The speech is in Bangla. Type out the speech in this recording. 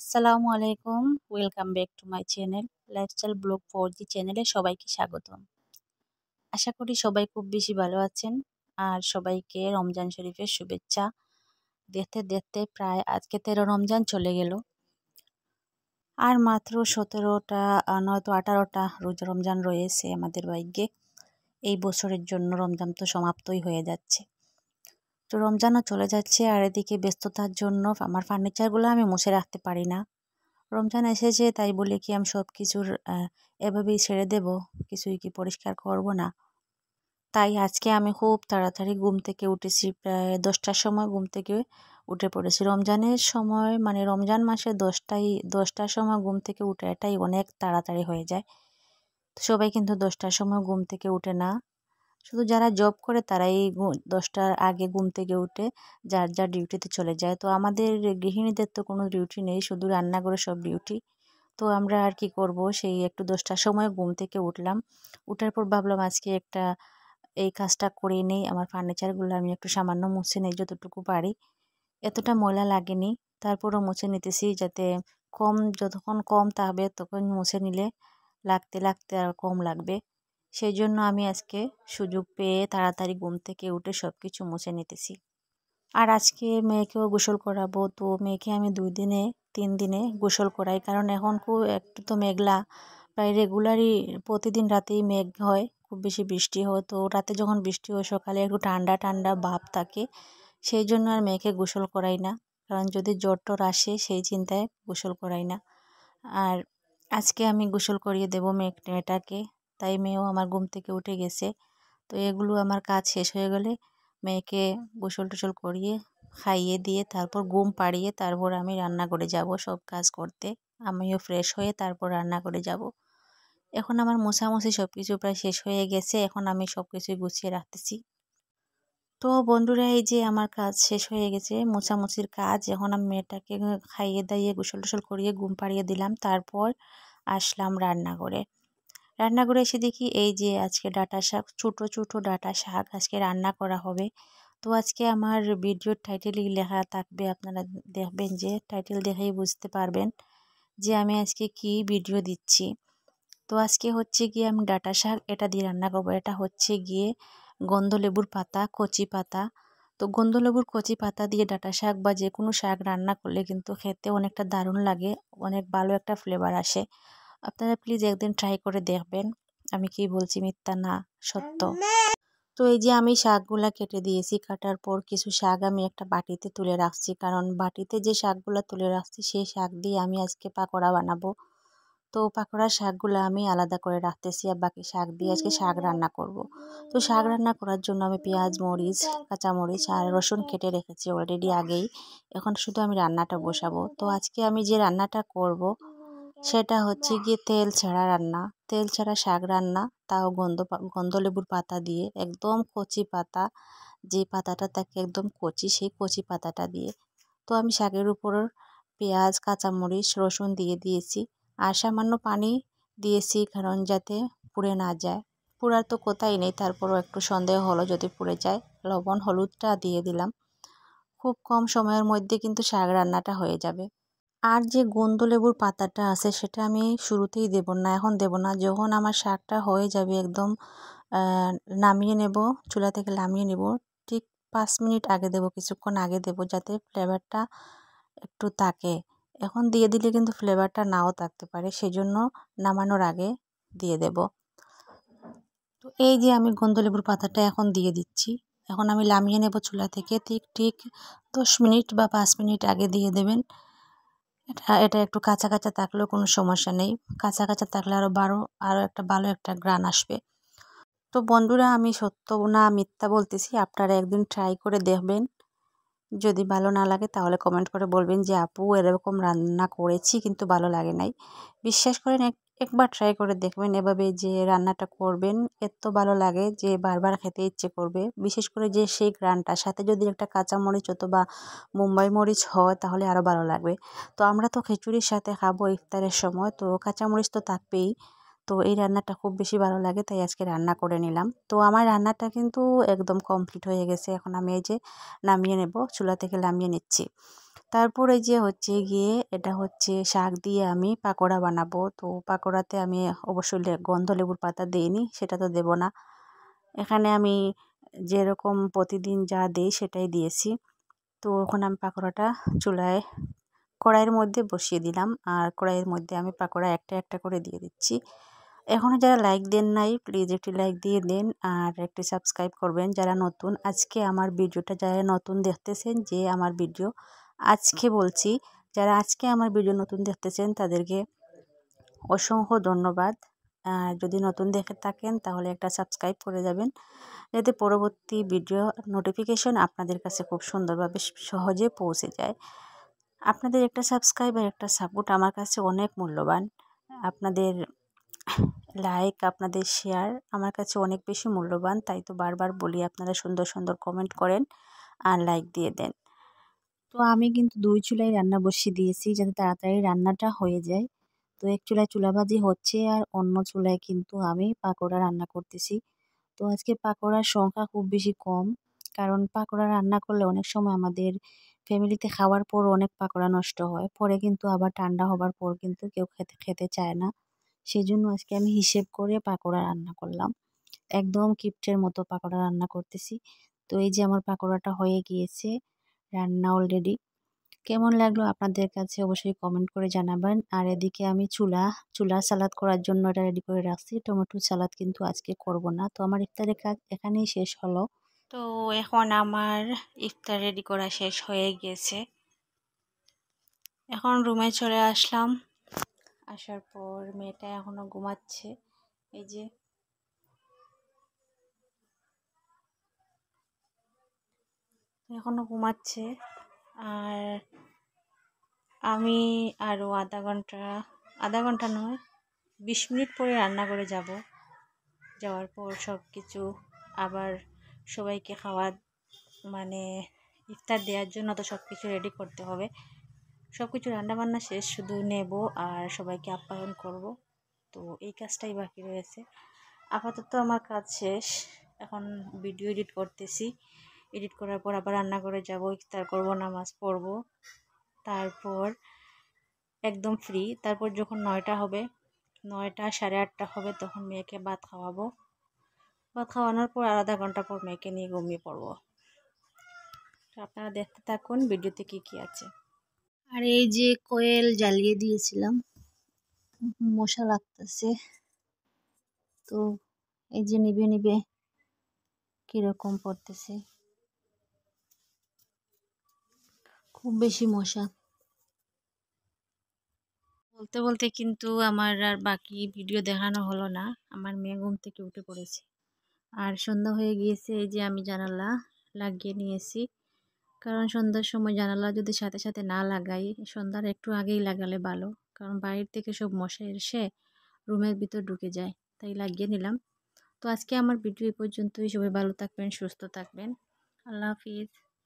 আসসালামু আলাইকুম welcome back to my channel lifestyle blog four G চ্যানেলে সবাইকে স্বাগতম আশা করি সবাই খুব বেশি ভালো আছেন আর সবাইকে রমজান শরীফের শুভেচ্ছা দেখতে দেখতে প্রায় আজকে তেরো রমজান চলে গেল আর মাত্র সতেরোটা নয়তো আঠারোটা রোজ রমজান রয়েছে আমাদের ভাগ্যে এই বছরের জন্য রমজান তো সমাপ্তই হয়ে যাচ্ছে তো রমজানও চলে যাচ্ছে আর এদিকে ব্যস্ততার জন্য আমার ফার্নিচারগুলো আমি মুছে রাখতে পারি না রমজান এসেছে তাই বলে কি আমি সব কিছুর এভাবেই ছেড়ে দেব কিছুই কি পরিষ্কার করব না তাই আজকে আমি খুব তাড়াতাড়ি ঘুম থেকে উঠেছি প্রায় দশটার সময় ঘুম থেকে উঠে পড়েছি রমজানের সময় মানে রমজান মাসে দশটাই দশটার সময় ঘুম থেকে উঠে এটাই অনেক তাড়াতাড়ি হয়ে যায় সবাই কিন্তু দশটার সময় ঘুম থেকে উঠে না শুধু যারা জব করে তারাই দশটার আগে ঘুম থেকে উঠে যার যার ডিউটিতে চলে যায় তো আমাদের গৃহিণীদের তো কোনো ডিউটি নেই শুধু রান্না করে সব ডিউটি তো আমরা আর কি করব সেই একটু দশটার সময় ঘুম থেকে উঠলাম উঠার পর ভাবলাম আজকে একটা এই কাজটা করে নেই আমার ফার্নিচারগুলো আমি একটু সামান্য মুছে নেই যতটুকু পারি এতটা ময়লা লাগেনি তারপরও মুছে নিতেছি যাতে কম যতক্ষণ কম থাকবে তখন মুছে নিলে লাগতে লাগতে আর কম লাগবে সেই জন্য আমি আজকে সুযোগ পেয়ে তাড়াতাড়ি ঘুম থেকে উঠে সব কিছু মুছে নিতেছি আর আজকে মেয়েকেও গোসল করাবো তো মেয়েকে আমি দুই দিনে তিন দিনে গোসল করাই কারণ এখন খুব একটু তো মেঘলা প্রায় রেগুলারই প্রতিদিন রাতেই মেঘ হয় খুব বেশি বৃষ্টি হয় তো রাতে যখন বৃষ্টি হয় সকালে একটু ঠান্ডা ঠান্ডা ভাব থাকে সেই জন্য আর মেয়েকে গোসল করাই না কারণ যদি জ্বর টর আসে সেই চিন্তায় গোসল করাই না আর আজকে আমি গোসল করিয়ে দেবো মেয়েটাকে তাই মেয়েও আমার ঘুম থেকে উঠে গেছে তো এগুলো আমার কাজ শেষ হয়ে গেলে মেয়েকে গোসল টোসল করিয়ে খাইয়ে দিয়ে তারপর ঘুম পাড়িয়ে তারপর আমি রান্না করে যাব সব কাজ করতে আমিও ফ্রেশ হয়ে তারপর রান্না করে যাব এখন আমার মোছামুছি সব কিছু প্রায় শেষ হয়ে গেছে এখন আমি সব কিছুই গুছিয়ে রাখতেছি তো বন্ধুরা এই যে আমার কাজ শেষ হয়ে গেছে মোছামুছির কাজ এখন আমি মেয়েটাকে খাইয়ে দাইয়ে গোসল টোসল করিয়ে ঘুম পাড়িয়ে দিলাম তারপর আসলাম রান্না করে রান্নাঘরে এসে দেখি এই যে আজকে ডাটা শাক ছোটো ছোটো ডাটা শাক আজকে রান্না করা হবে তো আজকে আমার ভিডিওর টাইটেলই লেখা থাকবে আপনারা দেখবেন যে টাইটেল দেখেই বুঝতে পারবেন যে আমি আজকে কি ভিডিও দিচ্ছি তো আজকে হচ্ছে গিয়ে আমি ডাটা শাক এটা দিয়ে রান্না করবো এটা হচ্ছে গিয়ে গন্ধলেবুর পাতা কচি পাতা তো গন্ধলেবুর কচি পাতা দিয়ে ডাটা শাক বা যে কোনো শাক রান্না করলে কিন্তু খেতে অনেকটা দারুণ লাগে অনেক ভালো একটা ফ্লেভার আসে আপনারা প্লিজ একদিন ট্রাই করে দেখবেন আমি কি বলছি মিথ্যা না সত্য তো এই যে আমি শাকগুলা কেটে দিয়েছি কাটার পর কিছু শাক আমি একটা বাটিতে তুলে রাখছি কারণ বাটিতে যে শাকগুলা তুলে রাখছি সেই শাক দিয়ে আমি আজকে পাকোড়া বানাবো তো পাকোড়ার শাকগুলো আমি আলাদা করে রাখতেছি আর বাকি শাক দিয়ে আজকে শাক রান্না করব। তো শাক রান্না করার জন্য আমি পেঁয়াজ মরিচ কাঁচামরিচ আর রসুন কেটে রেখেছি অলরেডি আগেই এখন শুধু আমি রান্নাটা বসাবো তো আজকে আমি যে রান্নাটা করব। সেটা হচ্ছে গিয়ে তেল ছাড়া রান্না তেল ছাড়া শাক রান্না তাও গন্ধ গন্ধলেবুর পাতা দিয়ে একদম কচি পাতা যে পাতাটা থাকে একদম কচি সেই কচি পাতাটা দিয়ে তো আমি শাকের উপর পেঁয়াজ কাঁচামরিচ রসুন দিয়ে দিয়েছি আর সামান্য পানি দিয়েছি কারণ যাতে পুড়ে না যায় পুরার তো কোথায় নেই তারপরও একটু সন্দেহ হলো যদি পুড়ে যায় লবণ হলুদটা দিয়ে দিলাম খুব কম সময়ের মধ্যে কিন্তু শাক রান্নাটা হয়ে যাবে আর যে গন্ধলেবুর পাতাটা আছে সেটা আমি শুরুতেই দেব না এখন দেব না যখন আমার শাকটা হয়ে যাবে একদম নামিয়ে নেব চুলা থেকে নামিয়ে নেব ঠিক পাঁচ মিনিট আগে দেব কিছুক্ষণ আগে দেব যাতে ফ্লেভারটা একটু থাকে এখন দিয়ে দিলে কিন্তু ফ্লেভারটা নাও থাকতে পারে সেজন্য নামানোর আগে দিয়ে দেব তো এই যে আমি গন্ধলেবুর পাতাটা এখন দিয়ে দিচ্ছি এখন আমি নামিয়ে নেব চুলা থেকে ঠিক ঠিক দশ মিনিট বা পাঁচ মিনিট আগে দিয়ে দেবেন এটা এটা একটু কাঁচা কাঁচা থাকলেও কোনো সমস্যা নেই কাঁচা কাঁচা থাকলে আরও বারো আরও একটা ভালো একটা গ্রান আসবে তো বন্ধুরা আমি সত্য না মিথ্যা বলতেছি আপনারা একদিন ট্রাই করে দেখবেন যদি ভালো না লাগে তাহলে কমেন্ট করে বলবেন যে আপু এরকম রান্না করেছি কিন্তু ভালো লাগে নাই বিশ্বাস করেন এক একবার ট্রাই করে দেখবেন এভাবে যে রান্নাটা করবেন এত ভালো লাগে যে বারবার খেতে ইচ্ছে করবে বিশেষ করে যে সেই গ্রানটার সাথে যদি একটা কাঁচা মরিচ হতো বা মুম্বাই মরিচ হয় তাহলে আরও ভালো লাগবে তো আমরা তো খিচুড়ির সাথে খাবো ইফতারের সময় তো কাঁচা মরিচ তো থাকবেই তো এই রান্নাটা খুব বেশি ভালো লাগে তাই আজকে রান্না করে নিলাম তো আমার রান্নাটা কিন্তু একদম কমপ্লিট হয়ে গেছে এখন আমি এই যে নামিয়ে নেব চুলা থেকে নামিয়ে নিচ্ছি তারপরে যে হচ্ছে গিয়ে এটা হচ্ছে শাক দিয়ে আমি পাকোড়া বানাবো তো পাকোড়াতে আমি অবশ্যই গন্ধ লেবুর পাতা দিইনি সেটা তো দেব না এখানে আমি যেরকম প্রতিদিন যা দিই সেটাই দিয়েছি তো ওখানে আমি পাকোড়াটা চুলায় কড়াইয়ের মধ্যে বসিয়ে দিলাম আর কড়াইয়ের মধ্যে আমি পাকোড়া একটা একটা করে দিয়ে দিচ্ছি এখনও যারা লাইক দেন নাই প্লিজ একটি লাইক দিয়ে দেন আর একটি সাবস্ক্রাইব করবেন যারা নতুন আজকে আমার ভিডিওটা যারা নতুন দেখতেছেন যে আমার ভিডিও আজকে বলছি যারা আজকে আমার ভিডিও নতুন দেখতেছেন তাদেরকে অসংখ্য ধন্যবাদ আর যদি নতুন দেখে থাকেন তাহলে একটা সাবস্ক্রাইব করে যাবেন যাতে পরবর্তী ভিডিও নোটিফিকেশন আপনাদের কাছে খুব সুন্দরভাবে সহজে পৌঁছে যায় আপনাদের একটা সাবস্ক্রাইব আর একটা সাপোর্ট আমার কাছে অনেক মূল্যবান আপনাদের লাইক আপনাদের শেয়ার আমার কাছে অনেক বেশি মূল্যবান তাই তো বারবার বলি আপনারা সুন্দর সুন্দর কমেন্ট করেন আর লাইক দিয়ে দেন তো আমি কিন্তু দুই চুলায় রান্না বসিয়ে দিয়েছি যাতে তাড়াতাড়ি রান্নাটা হয়ে যায় তো এক চুলায় চুলাভাজি হচ্ছে আর অন্য চুলায় কিন্তু আমি পাকোড়া রান্না করতেছি তো আজকে পাকোড়ার সংখ্যা খুব বেশি কম কারণ পাকোড়া রান্না করলে অনেক সময় আমাদের ফ্যামিলিতে খাওয়ার পর অনেক পাকোড়া নষ্ট হয় পরে কিন্তু আবার ঠান্ডা হবার পর কিন্তু কেউ খেতে খেতে চায় না সেই জন্য আজকে আমি হিসেব করে পাকোড়া রান্না করলাম একদম কিপ্টের মতো পাকোড়া রান্না করতেছি তো এই যে আমার পাকোড়াটা হয়ে গিয়েছে রান্না অলরেডি কেমন লাগলো আপনাদের কাছে অবশ্যই কমেন্ট করে জানাবেন আর এদিকে আমি চুলা চুলার সালাদ করার জন্য এটা রেডি করে রাখছি টমেটো সালাদ কিন্তু আজকে করব না তো আমার ইফতারের কাজ এখানেই শেষ হলো তো এখন আমার ইফতার রেডি করা শেষ হয়ে গিয়েছে এখন রুমে চলে আসলাম আসার পর মেয়েটা এখনও ঘুমাচ্ছে এই যে এখনও ঘুমাচ্ছে আর আমি আরও আধা ঘন্টা আধা ঘন্টা নয় বিশ মিনিট পরে রান্না করে যাব যাওয়ার পর সব কিছু আবার সবাইকে খাওয়া মানে ইফতার দেওয়ার জন্য তো সব কিছু রেডি করতে হবে সব কিছু রান্নাবান্না শেষ শুধু নেব আর সবাইকে আপ্যায়ন করব তো এই কাজটাই বাকি রয়েছে আপাতত আমার কাজ শেষ এখন ভিডিও এডিট করতেছি এডিট করার পর আবার রান্না করে যাব ইফতার করব নামাজ পড়ব তারপর একদম ফ্রি তারপর যখন নয়টা হবে নয়টা সাড়ে আটটা হবে তখন মেয়েকে ভাত খাওয়াবো ভাত খাওয়ানোর পর আলাদা ঘন্টা পর মেয়েকে নিয়ে ঘুমিয়ে পড়ব আপনারা দেখতে থাকুন ভিডিওতে কী কী আছে আর এই যে কোয়েল জ্বালিয়ে দিয়েছিলাম মশা লাগতেছে তো এই যে নিবে নিবে কীরকম পড়তেছে খুব বেশি মশা বলতে বলতে কিন্তু আমার আর বাকি ভিডিও দেখানো হলো না আমার মেয়ে ঘুম থেকে উঠে পড়েছে আর সন্ধ্যা হয়ে গিয়েছে এই যে আমি জানালা লাগিয়ে নিয়েছি কারণ সন্ধ্যার সময় জানালা যদি সাথে সাথে না লাগাই সন্ধ্যার একটু আগেই লাগালে ভালো কারণ বাইর থেকে সব মশা এসে রুমের ভিতর ঢুকে যায় তাই লাগিয়ে নিলাম তো আজকে আমার ভিডিও এ পর্যন্তই সবাই ভালো থাকবেন সুস্থ থাকবেন আল্লাহ হাফিজ